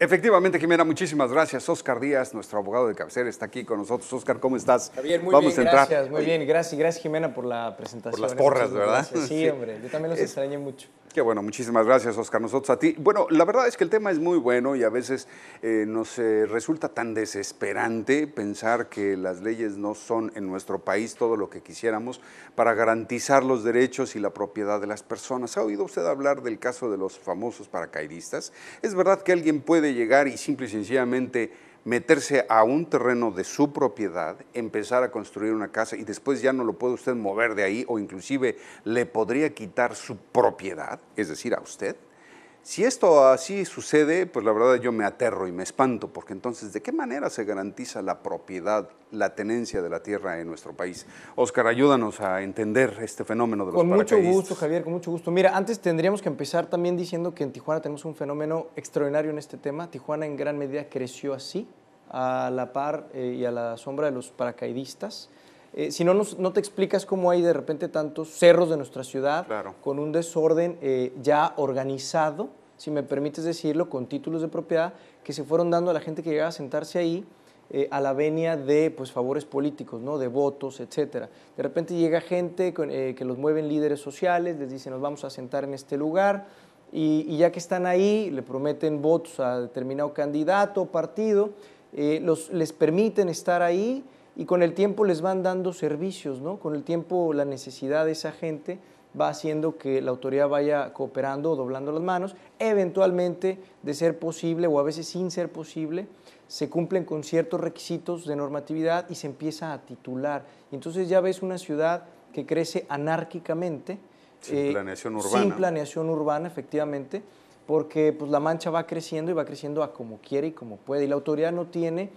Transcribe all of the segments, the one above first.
Efectivamente, Jimena, muchísimas gracias. Oscar Díaz, nuestro abogado de cabecera, está aquí con nosotros. Oscar, ¿cómo estás? Javier, muy Vamos bien, a gracias, muy bien. Gracias, gracias Jimena por la presentación. Por las porras, ¿verdad? Sí, hombre, yo también los extrañé mucho bueno, muchísimas gracias, Oscar. Nosotros a ti. Bueno, la verdad es que el tema es muy bueno y a veces eh, nos eh, resulta tan desesperante pensar que las leyes no son en nuestro país todo lo que quisiéramos para garantizar los derechos y la propiedad de las personas. ¿Ha oído usted hablar del caso de los famosos paracaidistas? Es verdad que alguien puede llegar y simple y sencillamente meterse a un terreno de su propiedad, empezar a construir una casa y después ya no lo puede usted mover de ahí o inclusive le podría quitar su propiedad, es decir, a usted. Si esto así sucede, pues la verdad yo me aterro y me espanto, porque entonces, ¿de qué manera se garantiza la propiedad, la tenencia de la tierra en nuestro país? Oscar, ayúdanos a entender este fenómeno de los Con mucho gusto, Javier, con mucho gusto. Mira, antes tendríamos que empezar también diciendo que en Tijuana tenemos un fenómeno extraordinario en este tema. Tijuana en gran medida creció así, a la par eh, y a la sombra de los paracaidistas. Eh, si no, nos, no te explicas cómo hay de repente tantos cerros de nuestra ciudad con un desorden eh, ya organizado, si me permites decirlo, con títulos de propiedad que se fueron dando a la gente que llegaba a sentarse ahí a la venia de pues, favores políticos, ¿no? de votos, etc. De repente llega gente que los mueven líderes sociales, les dicen nos vamos a sentar en este lugar y, y ya que están ahí le prometen votos a determinado candidato o partido eh, les permiten estar ahí y con el tiempo les van dando servicios, ¿no? Con el tiempo la necesidad de esa gente va haciendo que la autoridad vaya cooperando doblando las manos. Eventualmente, de ser posible o a veces sin ser posible, se cumplen con ciertos requisitos de normatividad y se empieza a titular. entonces ya ves una ciudad que crece anárquicamente. Sin eh, Sin planeación urbana, efectivamente porque pues, la mancha va creciendo y va creciendo a como quiere y como puede. Y la autoridad no tiene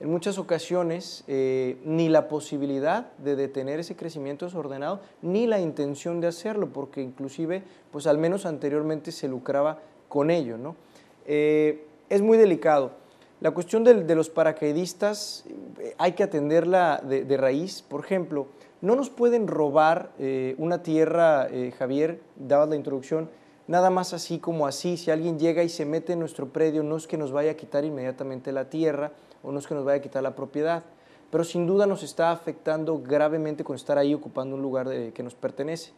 en muchas ocasiones eh, ni la posibilidad de detener ese crecimiento desordenado, ni la intención de hacerlo, porque inclusive, pues al menos anteriormente se lucraba con ello. ¿no? Eh, es muy delicado. La cuestión de, los paracaidistas eh, hay que atenderla de, raíz. Por ejemplo, no nos pueden robar una tierra, Javier, daba la introducción, nada más así como así, si alguien llega y se mete en nuestro predio, no es que nos vaya a quitar inmediatamente la tierra o no es que nos vaya a quitar la propiedad, pero sin duda nos está afectando gravemente con estar ahí ocupando un lugar que nos pertenece.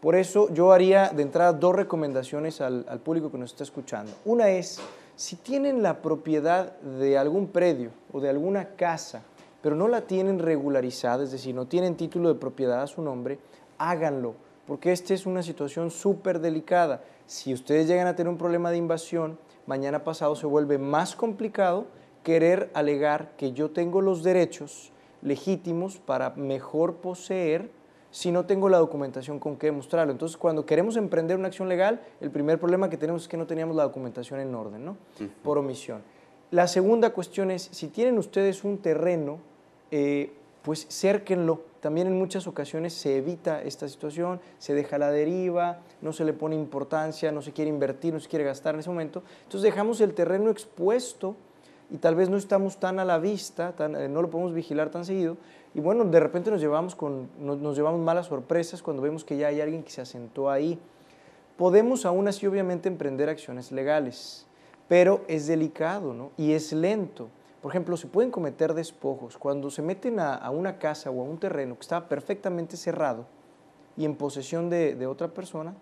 Por eso yo haría de entrada dos recomendaciones al, al público que nos está escuchando. Una es, si tienen la propiedad de algún predio o de alguna casa, pero no la tienen regularizada, es decir, no tienen título de propiedad a su nombre, háganlo porque esta es una situación súper delicada. Si ustedes llegan a tener un problema de invasión, mañana pasado se vuelve más complicado querer alegar que yo tengo los derechos legítimos para mejor poseer si no tengo la documentación con que demostrarlo. Entonces, cuando queremos emprender una acción legal, el primer problema que tenemos es que no teníamos la documentación en orden, ¿no? Por omisión. La segunda cuestión es, si tienen ustedes un terreno eh, pues cerquenlo, También en muchas ocasiones se evita esta situación, se deja la deriva, no se le pone importancia, no se quiere invertir, no se quiere gastar en ese momento. Entonces dejamos el terreno expuesto y tal vez no estamos tan a la vista, eh, no lo podemos vigilar tan seguido. Y bueno, de repente nos llevamos, llevamos malas sorpresas cuando vemos que ya hay alguien que se asentó ahí. Podemos aún así obviamente emprender acciones legales, pero es delicado y es lento. Por ejemplo, se pueden cometer despojos cuando se meten a, una casa o a un terreno que está perfectamente cerrado y en posesión de, otra persona,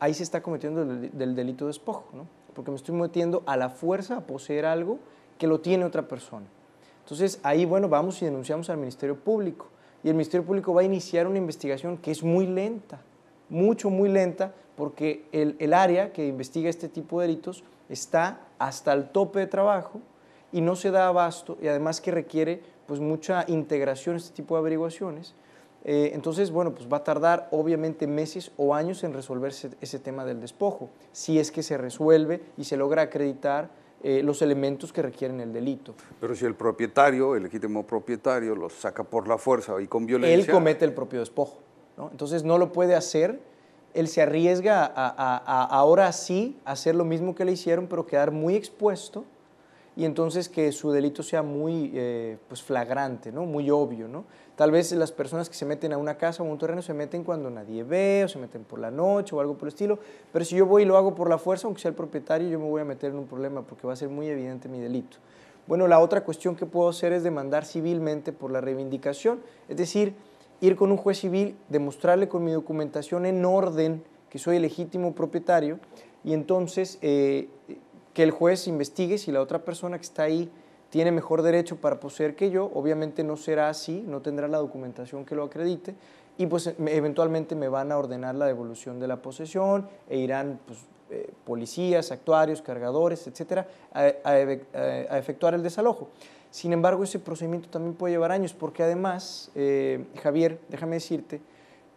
ahí se está cometiendo el, del delito de despojo, ¿no? porque me estoy metiendo a la fuerza a poseer algo que lo tiene otra persona. Entonces ahí, bueno, vamos y denunciamos al Ministerio Público. Y el Ministerio Público va a iniciar una investigación que es muy lenta, mucho, muy lenta, porque el, el área que investiga este tipo de delitos está hasta el tope de trabajo y no se da abasto y además que requiere pues mucha integración este tipo de averiguaciones. Eh, entonces, bueno, pues va a tardar obviamente meses o años en resolverse ese tema del despojo, si es que se resuelve y se logra acreditar eh, los elementos que requieren el delito. Pero si el propietario, el legítimo propietario, los saca por la fuerza y con violencia... Él comete el propio despojo, Entonces no lo puede hacer, él se arriesga a, a, a ahora sí hacer lo mismo que le hicieron, pero quedar muy expuesto y entonces que su delito sea muy eh, pues flagrante, ¿no? muy obvio. ¿no? Tal vez las personas que se meten a una casa o a un terreno se meten cuando nadie ve o se meten por la noche o algo por el estilo, pero si yo voy y lo hago por la fuerza, aunque sea el propietario, yo me voy a meter en un problema porque va a ser muy evidente mi delito. Bueno, la otra cuestión que puedo hacer es demandar civilmente por la reivindicación, es decir, ir con un juez civil, demostrarle con mi documentación en orden que soy el legítimo propietario y entonces eh, que el juez investigue si la otra persona que está ahí tiene mejor derecho para poseer que yo, obviamente no será así, no tendrá la documentación que lo acredite y pues eh, eventualmente me van a ordenar la devolución de la posesión e irán pues, eh, policías, actuarios, cargadores, etcétera, a, efectuar el desalojo. Sin embargo, ese procedimiento también puede llevar años porque además, eh, Javier, déjame decirte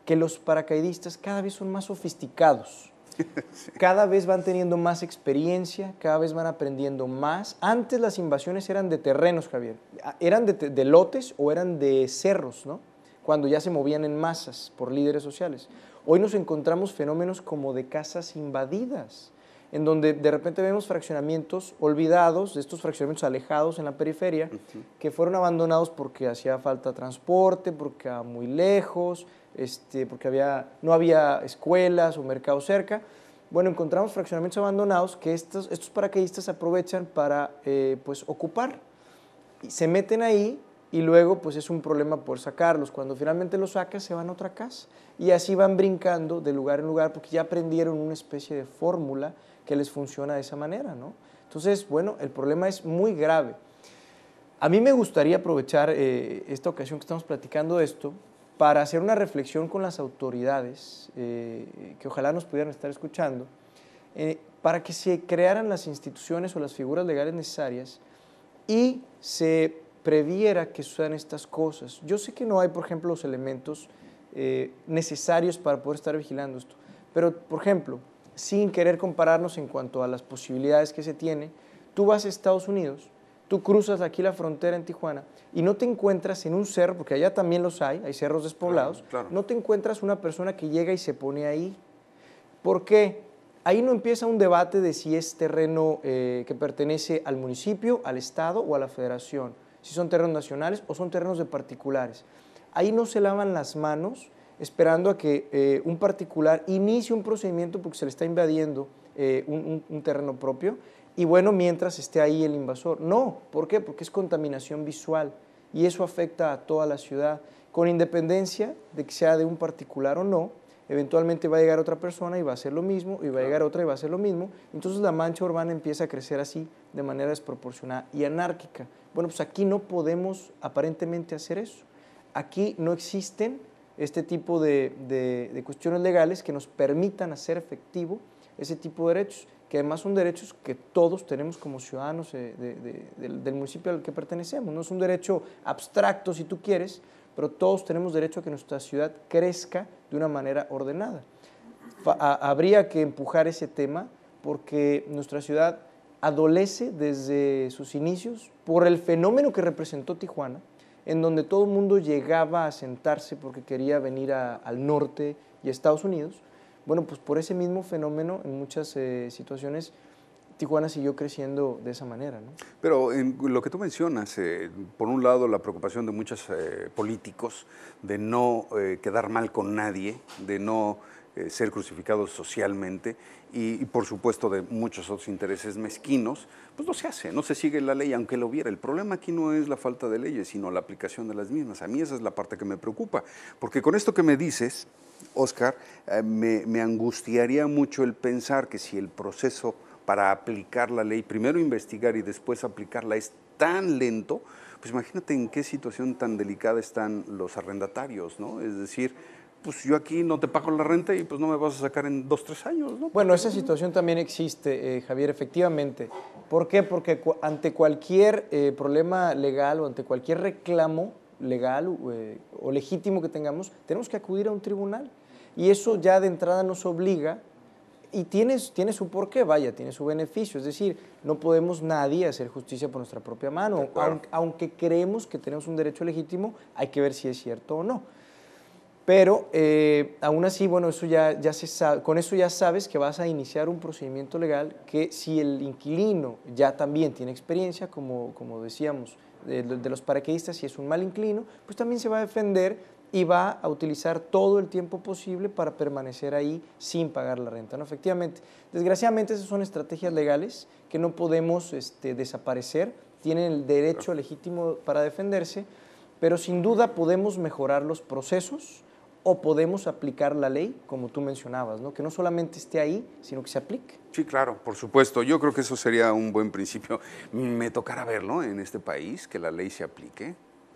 que los paracaidistas cada vez son más sofisticados Cada vez van teniendo más experiencia, cada vez van aprendiendo más. Antes las invasiones eran de terrenos, Javier. Ah, eran de, de lotes o eran de cerros, ¿no? Cuando ya se movían en masas por líderes sociales. Hoy nos encontramos fenómenos como de casas invadidas en donde de repente vemos fraccionamientos olvidados, de estos fraccionamientos alejados en la periferia, que fueron abandonados porque hacía falta transporte, porque era muy lejos, este, porque había, no había escuelas o mercados cerca. Bueno, encontramos fraccionamientos abandonados que estos, estos paracaidistas aprovechan para eh, pues, ocupar. Se meten ahí, y luego pues es un problema por sacarlos. Cuando finalmente los sacas se van a otra casa y así van brincando de lugar en lugar porque ya aprendieron una especie de fórmula que les funciona de esa manera, ¿no? Entonces, bueno, el problema es muy grave. A mí me gustaría aprovechar eh, esta ocasión que estamos platicando esto para hacer una reflexión con las autoridades eh, que ojalá nos pudieran estar escuchando, eh, para que se crearan las instituciones o las figuras legales necesarias y se previera que sucedan estas cosas. Yo sé que no hay, por ejemplo, los elementos eh, necesarios para poder estar vigilando esto, pero, por ejemplo, sin querer compararnos en cuanto a las posibilidades que se tiene, tú vas a Estados Unidos, tú cruzas aquí la frontera en Tijuana y no te encuentras en un cerro, porque allá también los hay, hay cerros despoblados, no te encuentras una persona que llega y se pone ahí. ¿Por qué? Ahí no empieza un debate de si es terreno eh, que pertenece al municipio, al Estado o a la Federación si son terrenos nacionales o son terrenos de particulares. Ahí no se lavan las manos esperando a que eh, un particular inicie un procedimiento porque se le está invadiendo eh, un, un terreno propio y bueno, mientras esté ahí el invasor. No, ¿por qué? Porque es contaminación visual y eso afecta a toda la ciudad, con independencia de que sea de un particular o no, eventualmente va a llegar otra persona y va a hacer lo mismo, y va a llegar otra y va a hacer lo mismo. Entonces la mancha urbana empieza a crecer así, de manera desproporcionada y anárquica. Bueno, pues aquí no podemos aparentemente hacer eso. Aquí no existen este tipo de, cuestiones legales que nos permitan hacer efectivo ese tipo de derechos, que además son derechos que todos tenemos como ciudadanos eh, del municipio al que pertenecemos. No es un derecho abstracto, si tú quieres, pero todos tenemos derecho a que nuestra ciudad crezca de una manera ordenada. habría que empujar ese tema porque nuestra ciudad adolece desde sus inicios por el fenómeno que representó Tijuana, en donde todo el mundo llegaba a sentarse porque quería venir al norte y a Estados Unidos. Bueno, pues por ese mismo fenómeno en muchas eh, situaciones Tijuana siguió creciendo de esa manera. ¿no? Pero lo que tú mencionas, eh, por un lado la preocupación de muchos eh, políticos de no eh, quedar mal con nadie, de no ser crucificados socialmente y, por supuesto de muchos otros intereses mezquinos, pues no se hace, no se sigue la ley, aunque lo viera. El problema aquí no es la falta de leyes, sino la aplicación de las mismas. A mí esa es la parte que me preocupa, porque con esto que me dices, Oscar, me angustiaría mucho el pensar que si el proceso para aplicar la ley, primero investigar y después aplicarla, es tan lento, pues imagínate en qué situación tan delicada están los arrendatarios, ¿no? Es decir, pues yo aquí no te pago la renta y pues no me vas a sacar en dos, tres años, ¿no? Bueno, esa situación también existe, eh, Javier, efectivamente. ¿Por qué? Porque ante cualquier eh, problema legal o ante cualquier reclamo legal eh, o legítimo que tengamos, tenemos que acudir a un tribunal. Y eso ya de entrada nos obliga y tiene, tiene su porqué, vaya, tiene su beneficio. Es decir, no podemos nadie hacer justicia por nuestra propia mano. Aunque, creemos que tenemos un derecho legítimo, hay que ver si es cierto o no. Pero eh, aún así, bueno, eso ya, ya se con eso ya sabes que vas a iniciar un procedimiento legal que si el inquilino ya también tiene experiencia, como, como decíamos, de, de los paraquedistas, si es un mal inquilino, pues también se va a defender y va a utilizar todo el tiempo posible para permanecer ahí sin pagar la renta. ¿no? Efectivamente, desgraciadamente esas son estrategias legales que no podemos este, desaparecer, tienen el derecho legítimo para defenderse, pero sin duda podemos mejorar los procesos o podemos aplicar la ley, como tú mencionabas, ¿no? que no solamente esté ahí, sino que se aplique. Sí, claro, por supuesto. Yo creo que eso sería un buen principio. Me tocará verlo en este país, que la ley se aplique,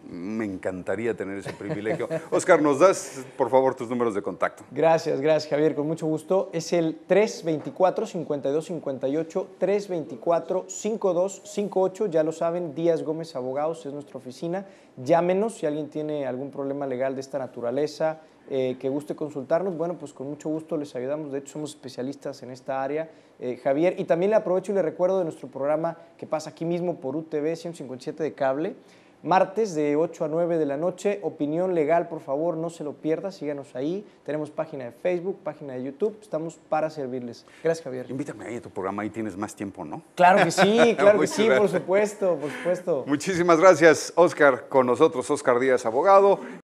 me encantaría tener ese privilegio. Oscar, ¿nos das, por favor, tus números de contacto? Gracias, gracias, Javier, con mucho gusto. Es el 324-5258, 324-5258, ya lo saben, Díaz Gómez Abogados es nuestra oficina. Llámenos si alguien tiene algún problema legal de esta naturaleza, eh, que guste consultarnos, bueno, pues con mucho gusto les ayudamos. De hecho, somos especialistas en esta área, eh, Javier. Y también le aprovecho y le recuerdo de nuestro programa que pasa aquí mismo por UTV 157 de cable martes de 8 a 9 de la noche. Opinión legal, por favor, no se lo pierda, síganos ahí. Tenemos página de Facebook, página de YouTube, estamos para servirles. Gracias, Javier. Invítame ahí a tu programa, ahí tienes más tiempo, ¿no? Claro que sí, claro que sí, por supuesto, por supuesto. Muchísimas gracias, Oscar, con nosotros, Oscar Díaz, abogado.